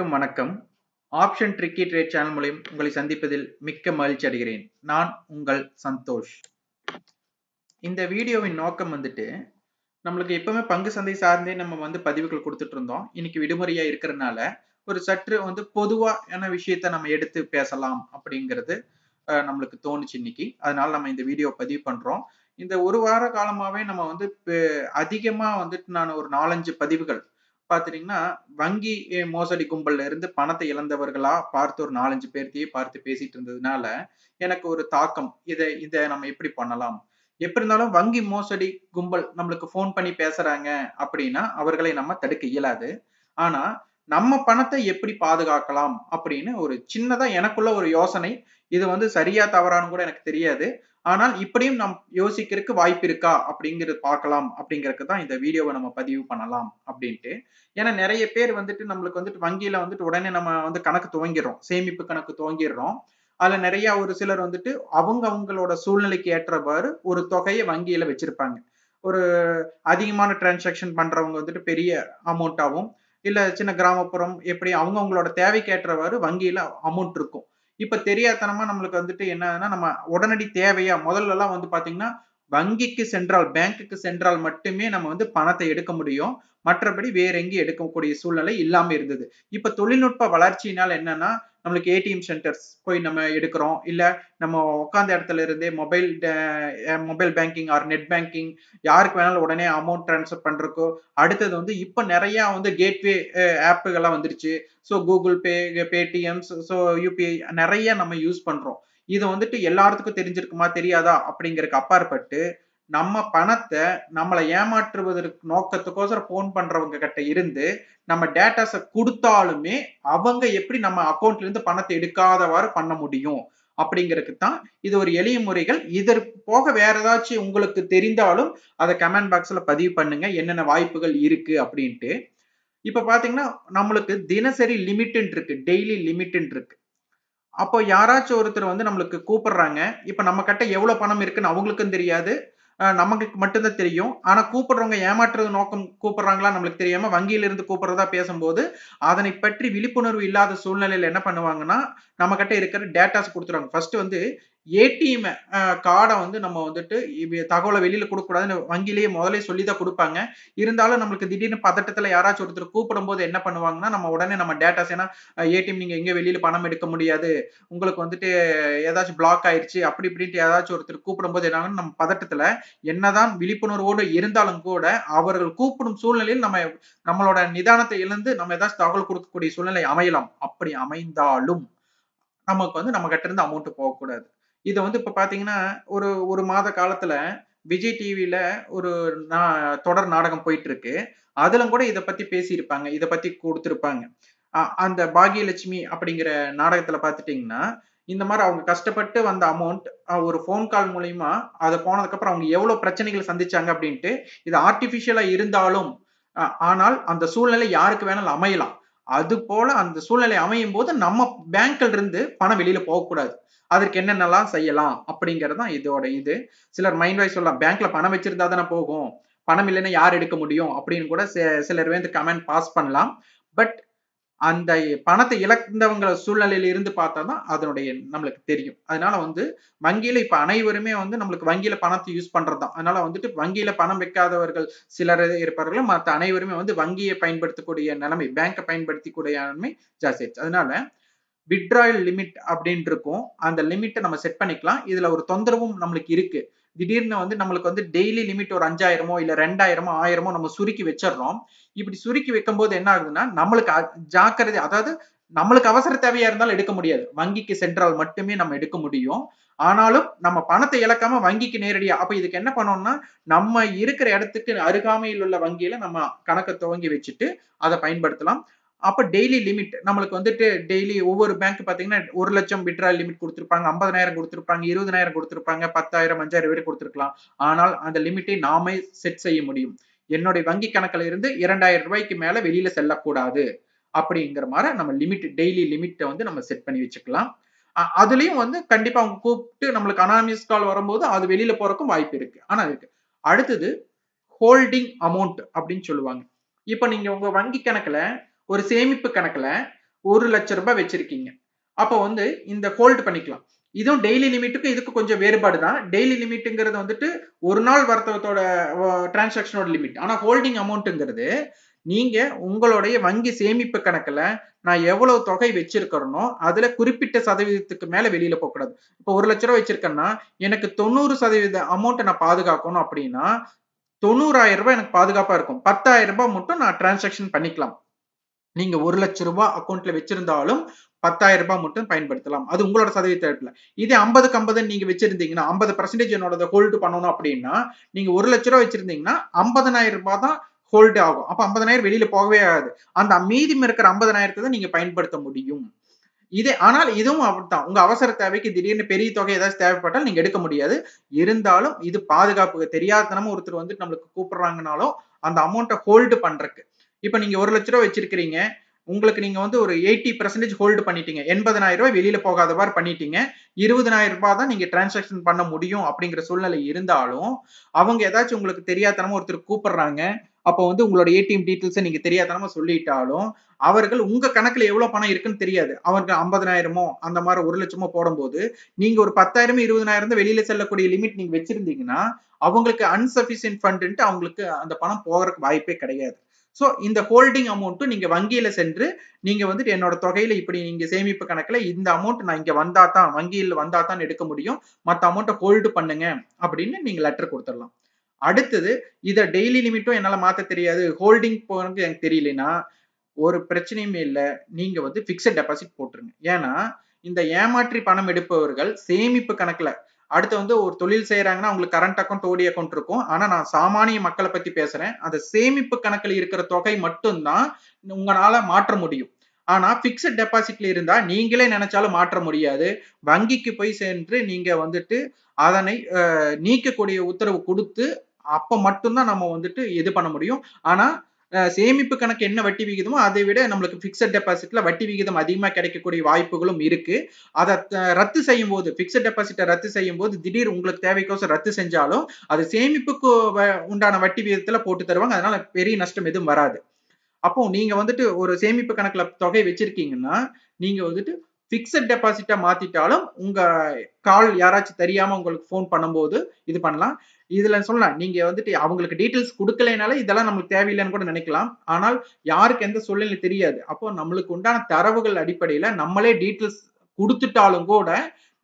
அனைவருக்கும் வணக்கம் option tricky trade channel மூலம் உங்களை சந்திப்பதில் மிக்க மகிழ்ச்சி அடைகிறேன் நான் உங்கள் சந்தோஷ் இந்த வீடியோவின் நோக்கம் வந்துட்டு நம்மளுக்கு எப்பவுமே பங்கு சந்தை சார்ந்தே நம்ம வந்து பதிவுகள் கொடுத்துட்டு இருந்தோம் இன்னைக்கு விடுமுறையா இருக்கிறதுனால ஒரு சற்று வந்து பொதுவான விஷயத்த நம்ம எடுத்து பேசலாம் அப்படிங்கிறது நம்மளுக்கு தோணுச்சு இன்னைக்கு அதனால நம்ம இந்த வீடியோ பதிவு பண்றோம் இந்த ஒரு வார காலமாவே நம்ம வந்து அதிகமா வந்துட்டு நான் ஒரு நாலஞ்சு பதிவுகள் பாத்தீங்கன்னா வங்கி மோசடி கும்பல்ல இருந்து பணத்தை இழந்தவர்களா பார்த்து ஒரு நாலஞ்சு பேர்த்தையே பார்த்து பேசிட்டு இருந்ததுனால எனக்கு ஒரு தாக்கம் இதை இதை நம்ம எப்படி பண்ணலாம் எப்படி இருந்தாலும் வங்கி மோசடி கும்பல் நம்மளுக்கு ஃபோன் பண்ணி பேசுறாங்க அப்படின்னா அவர்களை நம்ம தடுக்க இயலாது ஆனா நம்ம பணத்தை எப்படி பாதுகாக்கலாம் அப்படின்னு ஒரு சின்னதா எனக்குள்ள ஒரு யோசனை இது வந்து சரியா தவறான்னு கூட எனக்கு தெரியாது ஆனால் இப்படியும் நம் யோசிக்கிறதுக்கு வாய்ப்பு இருக்கா அப்படிங்கிறது பார்க்கலாம் அப்படிங்கிறதுக்கு தான் இந்த வீடியோவை நம்ம பதிவு பண்ணலாம் அப்படின்ட்டு ஏன்னா நிறைய பேர் வந்துட்டு நம்மளுக்கு வந்துட்டு வங்கியில வந்துட்டு உடனே நம்ம வந்து கணக்கு துவங்கிடுறோம் சேமிப்பு கணக்கு துவங்கிடுறோம் அதுல நிறைய ஒரு சிலர் வந்துட்டு அவங்க அவங்களோட சூழ்நிலைக்கு ஏற்றவாறு ஒரு தொகையை வங்கியில வச்சிருப்பாங்க ஒரு அதிகமான டிரான்சாக்ஷன் பண்றவங்க வந்துட்டு பெரிய அமௌண்ட்டாகவும் இல்ல சின்ன கிராமப்புறம் எப்படி அவங்க அவங்களோட தேவைக்கேற்றவாறு வங்கியில அமௌண்ட் இருக்கும் இப்ப தெரியாதனமா நம்மளுக்கு வந்துட்டு என்னன்னா நம்ம உடனடி தேவையா முதல்ல எல்லாம் வந்து பாத்தீங்கன்னா வங்கிக்கு சென்றால் பேங்க்குக்கு சென்றால் மட்டுமே நம்ம வந்து பணத்தை எடுக்க முடியும் மற்றபடி வேற எங்கேயும் எடுக்கக்கூடிய சூழ்நிலை இல்லாம இருந்தது இப்ப தொழில்நுட்ப வளர்ச்சியினால் என்னன்னா நம்மளுக்கு ஏடிஎம் சென்டர்ஸ் போய் நம்ம எடுக்கிறோம் இல்ல நம்ம உட்காந்த இடத்துல இருந்தே mobile mobile banking or net banking யாருக்கு வேணாலும் உடனே அமௌண்ட் டிரான்ஸ்ஃபர் பண்றக்கோ அடுத்தது வந்து இப்ப நிறைய வந்து கேட்வே ஆப்புகள்லாம் வந்துருச்சு so Google Pay Paytm so UPI நிறைய நம்ம யூஸ் பண்றோம் இதை வந்துட்டு எல்லாத்துக்கும் தெரிஞ்சிருக்குமா தெரியாதா அப்படிங்கிறதுக்கு அப்பாற்பட்டு நம்ம பணத்தை நம்மளை ஏமாற்றுவதற்கு நோக்கத்துக்கோசரம் ஃபோன் பண்றவங்க கிட்ட இருந்து நம்ம டேட்டாஸை கொடுத்தாலுமே அவங்க எப்படி நம்ம அக்கௌண்ட்ல இருந்து பணத்தை எடுக்காதவாறு பண்ண முடியும் அப்படிங்கிறதுக்கு தான் இது ஒரு எளிய முறைகள் இதற்கு போக வேற ஏதாச்சும் உங்களுக்கு தெரிந்தாலும் அதை கமெண்ட் பாக்ஸ்ல பதிவு பண்ணுங்க என்னென்ன வாய்ப்புகள் இருக்கு அப்படின்ட்டு இப்ப பாத்தீங்கன்னா நம்மளுக்கு தினசரி லிமிட்டுன்னு இருக்கு டெய்லி லிமிட்டுன்னு இருக்கு அப்போ யாராச்சும் ஒருத்தர் வந்து நம்மளுக்கு கூப்பிடுறாங்க இப்போ நம்ம கிட்ட எவ்வளோ பணம் இருக்குன்னு அவங்களுக்கும் தெரியாது நமக்கு மட்டும்தான் தெரியும் ஆனா கூப்பிடுறவங்க ஏமாற்றுறது நோக்கம் கூப்பிடுறாங்களா நம்மளுக்கு தெரியாம வங்கியிலிருந்து கூப்பிடுறதா பேசும்போது அதனை பற்றி விழிப்புணர்வு இல்லாத சூழ்நிலையில என்ன பண்ணுவாங்கன்னா நம்ம கிட்ட இருக்கிற டேட்டாஸ் கொடுத்துருவாங்க ஃபர்ஸ்ட் வந்து ஏடிஎம் கார்டை வந்து நம்ம வந்துட்டு தகவலை வெளியில் கொடுக்கக்கூடாதுன்னு வங்கிலேயே முதலே சொல்லி தான் கொடுப்பாங்க இருந்தாலும் நம்மளுக்கு திடீர்னு பதட்டத்தில் யாராச்சும் ஒருத்தர் கூப்பிடும் போது என்ன பண்ணுவாங்கன்னா நம்ம உடனே நம்ம டேட்டாஸ் ஏன்னா ஏடிஎம் நீங்கள் எங்கே வெளியில் பணம் எடுக்க முடியாது உங்களுக்கு வந்துட்டு ஏதாச்சும் பிளாக் ஆயிடுச்சு அப்படி இப்படின்ட்டு ஏதாச்சும் ஒருத்தர் கூப்பிடும்போது என்னாகணும் நம்ம பதட்டத்தில் என்னதான் விழிப்புணர்வோடு இருந்தாலும் கூட அவர்கள் கூப்பிடும் சூழ்நிலையில் நம்ம நம்மளோட நிதானத்தை இழந்து நம்ம ஏதாச்சும் தகவல் கொடுக்கக்கூடிய சூழ்நிலை அமையலாம் அப்படி அமைந்தாலும் நமக்கு வந்து நம்ம கிட்ட இருந்து அமௌண்ட் போகக்கூடாது இதை வந்து இப்போ பார்த்தீங்கன்னா ஒரு ஒரு மாத காலத்தில் விஜய் டிவியில ஒரு நா தொடர் நாடகம் போயிட்டு இருக்கு அதிலும் கூட இதை பத்தி பேசியிருப்பாங்க இதை பத்தி கொடுத்துருப்பாங்க அந்த பாகியலட்சுமி அப்படிங்கிற நாடகத்துல பாத்துட்டீங்கன்னா இந்த மாதிரி அவங்க கஷ்டப்பட்டு வந்த அமௌண்ட் ஒரு ஃபோன் கால் மூலயமா அதை போனதுக்கப்புறம் அவங்க எவ்வளோ பிரச்சனைகளை சந்திச்சாங்க அப்படின்ட்டு இது ஆர்டிஃபிஷியலாக இருந்தாலும் ஆனால் அந்த சூழ்நிலை யாருக்கு வேணாலும் அமையலாம் அது போல அந்த சூழ்நிலை அமையும் போது நம்ம பேங்க்ல இருந்து பணம் வெளியில போகக்கூடாது அதற்கு என்னென்னலாம் செய்யலாம் அப்படிங்கறதான் இதோட இது சிலர் மைண்ட் வாய்ஸ் சொல்லலாம் பேங்க்ல பணம் வச்சிருந்தா தானே போகும் பணம் இல்லைன்னா யார் எடுக்க முடியும் அப்படின்னு கூட சிலர் வந்து கமெண்ட் பாஸ் பண்ணலாம் பட் அந்த பணத்தை இழந்தவங்க சூழ்நிலையில இருந்து பார்த்தா தான் அதனுடைய நம்மளுக்கு தெரியும் அதனால வந்து வங்கியில இப்ப அனைவருமே வந்து நம்மளுக்கு வங்கியில பணத்தை யூஸ் பண்றதுதான் தான் அதனால வந்துட்டு வங்கியில பணம் வைக்காதவர்கள் சிலர் இருப்பார்கள் மற்ற அனைவருமே வந்து வங்கியை பயன்படுத்தக்கூடிய நிலைமை பேங்கை பயன்படுத்தக்கூடிய நிலைமை ஜாஸ்தியாச்சு அதனால விட்ராயல் லிமிட் அப்படின்னு இருக்கும் அந்த லிமிட்டை நம்ம செட் பண்ணிக்கலாம் இதுல ஒரு தொந்தரவும் நம்மளுக்கு இருக்கு திடீர்னு வந்து நம்மளுக்கு வந்து டெய்லி லிமிட் ஒரு அஞ்சாயிரமோ இல்ல ரெண்டாயிரமோ ஆயிரமோ நம்ம சுருக்கி வச்சிடறோம் இப்படி சுருக்கி வைக்கும் போது என்ன ஆகுதுன்னா நம்மளுக்கு ஜாக்கிரதை அதாவது நம்மளுக்கு அவசர தேவையா இருந்தாலும் எடுக்க முடியாது வங்கிக்கு சென்றால் மட்டுமே நம்ம எடுக்க முடியும் ஆனாலும் நம்ம பணத்தை இழக்காம வங்கிக்கு நேரடியா அப்ப இதுக்கு என்ன பண்ணோம்னா நம்ம இருக்கிற இடத்துக்கு அருகாமையில் உள்ள வங்கியில நம்ம கணக்கை துவங்கி வச்சுட்டு அதை பயன்படுத்தலாம் அப்ப டெய்லி லிமிட் நம்மளுக்கு வந்துட்டு டெய்லி ஒவ்வொரு பேங்க் பாத்தீங்கன்னா ஒரு லட்சம் விட்ரா லிமிட் கொடுத்துருப்பாங்க ஐம்பதாயிரம் கொடுத்துருப்பாங்க இருபதாயிரம் கொடுத்துருப்பாங்க பத்தாயிரம் அஞ்சாயிரம் பேர் கொடுத்துருக்கலாம் ஆனால் அந்த லிமிட்டை நாமே செட் செய்ய முடியும் என்னுடைய வங்கி கணக்குல இருந்து இரண்டாயிரம் ரூபாய்க்கு மேல வெளியில செல்லக்கூடாது அப்படிங்கிற மாதிரி நம்ம லிமிட் டெய்லி லிமிட்டை வந்து நம்ம செட் பண்ணி வச்சுக்கலாம் அதுலயும் வந்து கண்டிப்பா அவங்க கூப்பிட்டு நம்மளுக்கு அனானமிஸ் கால் வரும்போது அது வெளியில போறக்கும் வாய்ப்பு இருக்கு ஆனா இருக்கு அடுத்தது ஹோல்டிங் அமௌண்ட் அப்படின்னு சொல்லுவாங்க இப்ப நீங்க உங்க வங்கி கணக்குல ஒரு சேமிப்பு கணக்குல ஒரு லட்சம் ரூபாய் வச்சிருக்கீங்க அப்ப வந்து இந்த ஹோல்டு பண்ணிக்கலாம் இதுவும் டெய்லி லிமிட்டுக்கு இதுக்கு கொஞ்சம் வேறுபாடு தான் டெய்லி லிமிட்டுங்கிறது வந்துட்டு ஒரு நாள் வர்த்தகத்தோட டிரான்சாக்ஷனோட லிமிட் ஆனால் ஹோல்டிங் அமௌண்ட்டுங்கிறது நீங்க உங்களுடைய வங்கி சேமிப்பு கணக்குல நான் எவ்வளவு தொகை வச்சிருக்கிறனோ அதுல குறிப்பிட்ட சதவீதத்துக்கு மேல வெளியில போக கூடாது இப்போ ஒரு லட்ச ரூபாய் வச்சிருக்கேன்னா எனக்கு தொண்ணூறு சதவீத அமௌண்ட்டை நான் பாதுகாக்கணும் அப்படின்னா தொண்ணூறாயிரம் ரூபாய் எனக்கு பாதுகாப்பா இருக்கும் பத்தாயிரம் ரூபாய் மட்டும் நான் டிரான்சாக்ஷன் பண்ணிக்கலாம் நீங்க ஒரு லட்ச ரூபாய் அக்கௌண்ட்ல வச்சிருந்தாலும் பத்தாயிரம் ரூபாய் மட்டும் பயன்படுத்தலாம் அது உங்களோட சதவீத இடத்துல இதே ஐம்பதுக்கு ஐம்பது நீங்க வச்சிருந்தீங்கன்னா ஐம்பது பர்சன்டேஜ் என்னோட ஹோல்டு பண்ணணும் அப்படின்னா நீங்க ஒரு லட்ச ரூபா வச்சிருந்தீங்கன்னா ஐம்பதனாயிரம் ரூபாய் தான் ஹோல்டு ஆகும் அப்ப ஐம்பதனாயிரம் வெளியில போகவே ஆகாது அந்த மீதி இருக்கிற ஐம்பதனாயிரத்தை தான் நீங்க பயன்படுத்த முடியும் இதே ஆனால் இதுவும் அப்படித்தான் உங்க அவசர தேவைக்கு திடீர்னு பெரிய தொகை ஏதாச்சும் தேவைப்பட்டால் நீங்க எடுக்க முடியாது இருந்தாலும் இது பாதுகாப்புக்கு தெரியாதனமும் ஒருத்தர் வந்துட்டு நம்மளுக்கு கூப்பிடுறாங்கனாலும் அந்த அமௌண்ட்டை ஹோல்டு பண்றதுக்கு இப்போ நீங்க ஒரு லட்ச ரூபா வச்சிருக்கிறீங்க உங்களுக்கு நீங்க வந்து ஒரு எயிட்டி பர்சன்டேஜ் ஹோல்டு பண்ணிட்டீங்க எண்பதனாயிரம் ரூபாய் வெளியில போகாத மாதிரி பண்ணிட்டீங்க இருபதனாயிரம் ரூபாய் தான் நீங்க டிரான்சாக்ஷன் பண்ண முடியும் அப்படிங்கிற சூழ்நிலை இருந்தாலும் அவங்க ஏதாச்சும் உங்களுக்கு தெரியாதனமும் ஒருத்தர் கூப்பிடுறாங்க அப்போ வந்து உங்களோட ஏடிஎம் டீட்டெயில்ஸை நீங்க தெரியாதனமா சொல்லிட்டாலும் அவர்கள் உங்க கணக்குல எவ்வளவு பணம் இருக்குன்னு தெரியாது அவருக்கு ஐம்பதனாயிரமோ அந்த மாதிரி ஒரு லட்சமோ போடும்போது நீங்க ஒரு பத்தாயிரமோ இருபதனாயிரம் தான் வெளியில செல்லக்கூடிய லிமிட் நீங்க வச்சிருந்தீங்கன்னா அவங்களுக்கு அன்சஃபிஷியன்ட் ஃபண்டுன்ட்டு அவங்களுக்கு அந்த பணம் போகிறதுக்கு வாய்ப்பே கிடையாது ஸோ இந்த ஹோல்டிங் அமௌண்ட்டும் நீங்கள் வங்கியில் சென்று நீங்கள் வந்துட்டு என்னோட தொகையில் இப்படி நீங்கள் சேமிப்பு கணக்கில் இந்த அமௌண்ட் நான் இங்கே வந்தால் தான் வங்கியில் வந்தால் தான் எடுக்க முடியும் மற்ற அமௌண்ட்டை ஹோல்டு பண்ணுங்க அப்படின்னு நீங்கள் லெட்டர் கொடுத்துடலாம் அடுத்தது இதை டெய்லி லிமிட்டும் என்னால் மாற்ற தெரியாது ஹோல்டிங் போனது எனக்கு தெரியலனா ஒரு பிரச்சனையுமே இல்லை நீங்கள் வந்து ஃபிக்ஸட் டெபாசிட் போட்டுருங்க ஏன்னா இந்த ஏமாற்றி பணம் எடுப்பவர்கள் சேமிப்பு கணக்கில் அடுத்து வந்து ஒரு தொழில் செய்யறாங்கன்னா அவங்களுக்கு கரண்ட் அக்கௌண்ட் ஓடி அக்கௌண்ட் இருக்கும் ஆனா நான் சாமானிய மக்களை பத்தி பேசுறேன் அந்த சேமிப்பு கணக்கில் இருக்கிற தொகை மட்டும்தான் உங்களால மாற்ற முடியும் ஆனா பிக்சட் டெபாசிட்ல இருந்தா நீங்களே நினைச்சாலும் மாற்ற முடியாது வங்கிக்கு போய் சென்று நீங்க வந்துட்டு அதனை நீக்கக்கூடிய உத்தரவு கொடுத்து அப்ப மட்டும்தான் நம்ம வந்துட்டு இது பண்ண முடியும் ஆனா சேமிப்பு கணக்கு என்ன வட்டி விகிதமோ அதை விட நம்மளுக்கு பிக்சட் டெபாசிட்ல வட்டி விகிதம் அதிகமாக கிடைக்கக்கூடிய வாய்ப்புகளும் இருக்கு அதை ரத்து செய்யும் போது பிக்சட் டெபாசிட்டை ரத்து செய்யும் போது திடீர் உங்களுக்கு தேவைக்கோசம் ரத்து செஞ்சாலும் அது சேமிப்புக்கு உண்டான வட்டி விகிதத்துல போட்டு தருவாங்க அதனால பெரிய நஷ்டம் எதுவும் வராது அப்போ நீங்க வந்துட்டு ஒரு சேமிப்பு கணக்குல தொகை வச்சிருக்கீங்கன்னா நீங்க வந்துட்டு பிக்சட் டெபாசிட்டா மாத்திட்டாலும் உங்க கால் யாராச்சும் தெரியாம உங்களுக்கு ஃபோன் பண்ணும்போது இது பண்ணலாம் இதுல சொல்லலாம் நீங்க வந்துட்டு அவங்களுக்கு டீட்டெயில்ஸ் கொடுக்கலனால இதெல்லாம் நம்மளுக்கு தேவையில்லைன்னு கூட நினைக்கலாம் ஆனால் யாருக்கு எந்த சூழ்நிலை தெரியாது அப்போ நம்மளுக்கு உண்டான தரவுகள் அடிப்படையில நம்மளே டீட்டெயில்ஸ் கொடுத்துட்டாலும் கூட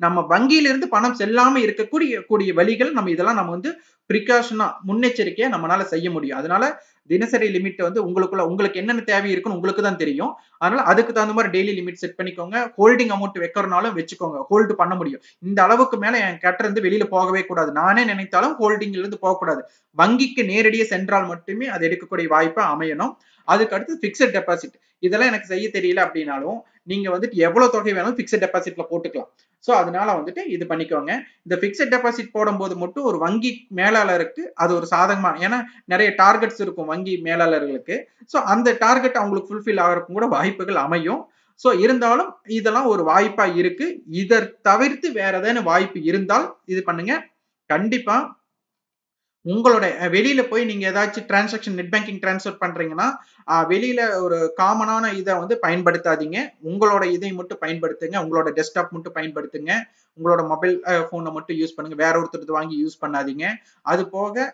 நம்ம வங்கியிலிருந்து பணம் செல்லாம இருக்கக்கூடிய கூடிய வழிகள் நம்ம இதெல்லாம் நம்ம வந்து ப்ரிகாஷனா முன்னெச்சரிக்கையா நம்மளால செய்ய முடியும் அதனால தினசரி லிமிட் வந்து உங்களுக்குள்ள உங்களுக்கு என்னென்ன தேவை இருக்குன்னு உங்களுக்கு தான் தெரியும் அதனால அதுக்கு தகுந்த மாதிரி டெய்லி லிமிட் செட் பண்ணிக்கோங்க ஹோல்டிங் அமௌண்ட் வைக்கிறனாலும் வச்சுக்கோங்க ஹோல்டு பண்ண முடியும் இந்த அளவுக்கு மேல என் கட்ட இருந்து வெளியில போகவே கூடாது நானே நினைத்தாலும் ஹோல்டிங்ல இருந்து போகக்கூடாது வங்கிக்கு நேரடியே சென்றால் மட்டுமே அது எடுக்கக்கூடிய வாய்ப்பை அமையணும் அதுக்கு அடுத்து பிக்சட் டெபாசிட் இதெல்லாம் எனக்கு செய்ய தெரியல அப்படின்னாலும் நீங்க வந்துட்டு எவ்வளவு தொகை வேணாலும் பிக்சட் டெபாசிட்ல போட்டுக்கலாம் ஸோ அதனால வந்துட்டு இது பண்ணிக்கோங்க இந்த பிக்சட் டெபாசிட் போடும்போது மட்டும் ஒரு வங்கி மேலாளருக்கு அது ஒரு சாதகமான ஏன்னா நிறைய டார்கெட்ஸ் இருக்கும் வங்கி மேலாளர்களுக்கு ஸோ அந்த டார்கெட் அவங்களுக்கு ஃபுல்ஃபில் ஆகிறக்கும் கூட வாய்ப்புகள் அமையும் ஸோ இருந்தாலும் இதெல்லாம் ஒரு வாய்ப்பா இருக்கு இதை தவிர்த்து வேற ஏதாவது வாய்ப்பு இருந்தால் இது பண்ணுங்க கண்டிப்பா உங்களோட வெளியில போய் நீங்க ஏதாச்சும் டிரான்சாக்ஷன் நெட் பேங்கிங் டிரான்ஸ்ஃபர் பண்றீங்கன்னா வெளியில ஒரு காமனான இதை வந்து பயன்படுத்தாதீங்க உங்களோட இதை மட்டும் பயன்படுத்துங்க உங்களோட டெஸ்க்டாப் மட்டும் பயன்படுத்துங்க உங்களோட மொபைல் ஃபோனை மட்டும் யூஸ் பண்ணுங்க வேற ஒருத்தர் வாங்கி யூஸ் பண்ணாதீங்க அது போக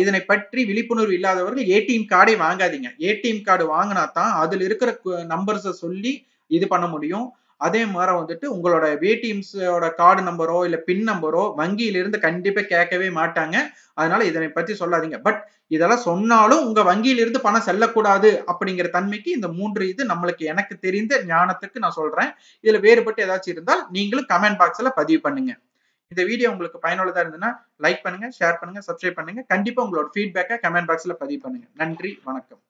இதனை பற்றி விழிப்புணர்வு இல்லாதவர்கள் ஏடிஎம் கார்டை வாங்காதீங்க ஏடிஎம் கார்டு வாங்கினா தான் அதில் இருக்கிற நம்பர்ஸை சொல்லி இது பண்ண முடியும் அதே மாதிரி வந்துட்டு உங்களோட ஏடிஎம்ஸோட கார்டு நம்பரோ இல்லை பின் நம்பரோ வங்கியிலிருந்து கண்டிப்பாக கேட்கவே மாட்டாங்க அதனால இதனை பற்றி சொல்லாதீங்க பட் இதெல்லாம் சொன்னாலும் உங்க வங்கியிலிருந்து பணம் செல்லக்கூடாது அப்படிங்கிற தன்மைக்கு இந்த மூன்று இது நம்மளுக்கு எனக்கு தெரிந்த ஞானத்துக்கு நான் சொல்றேன் இதுல வேறுபட்டு ஏதாச்சும் இருந்தால் நீங்களும் கமெண்ட் பாக்ஸ்ல பதிவு பண்ணுங்க இந்த வீடியோ உங்களுக்கு பயனுள்ளதா இருந்ததுன்னா லைக் பண்ணுங்க ஷேர் பண்ணுங்க சப்ஸ்கிரைப் பண்ணுங்க கண்டிப்பா உங்களோட ஃபீட்பேக்கை கமெண்ட் பாக்ஸ்ல பதிவு பண்ணுங்க நன்றி வணக்கம்